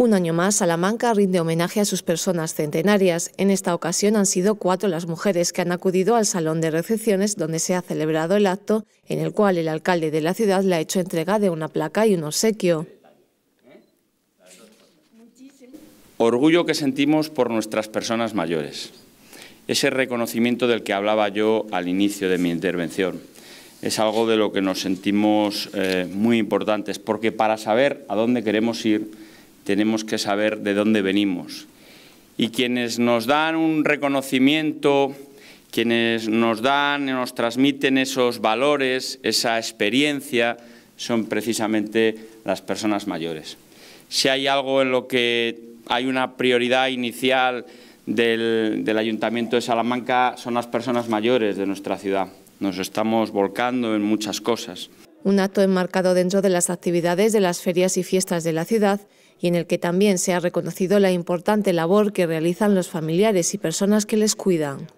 Un año más, Salamanca rinde homenaje a sus personas centenarias. En esta ocasión han sido cuatro las mujeres que han acudido al salón de recepciones donde se ha celebrado el acto, en el cual el alcalde de la ciudad le ha hecho entrega de una placa y un obsequio. Orgullo que sentimos por nuestras personas mayores. Ese reconocimiento del que hablaba yo al inicio de mi intervención es algo de lo que nos sentimos eh, muy importantes, porque para saber a dónde queremos ir, tenemos que saber de dónde venimos. Y quienes nos dan un reconocimiento, quienes nos dan, nos transmiten esos valores, esa experiencia, son precisamente las personas mayores. Si hay algo en lo que hay una prioridad inicial del, del, Ayuntamiento de Salamanca, son las personas mayores de nuestra ciudad. Nos estamos volcando en muchas cosas un acto enmarcado dentro de las actividades de las ferias y fiestas de la ciudad y en el que también se ha reconocido la importante labor que realizan los familiares y personas que les cuidan.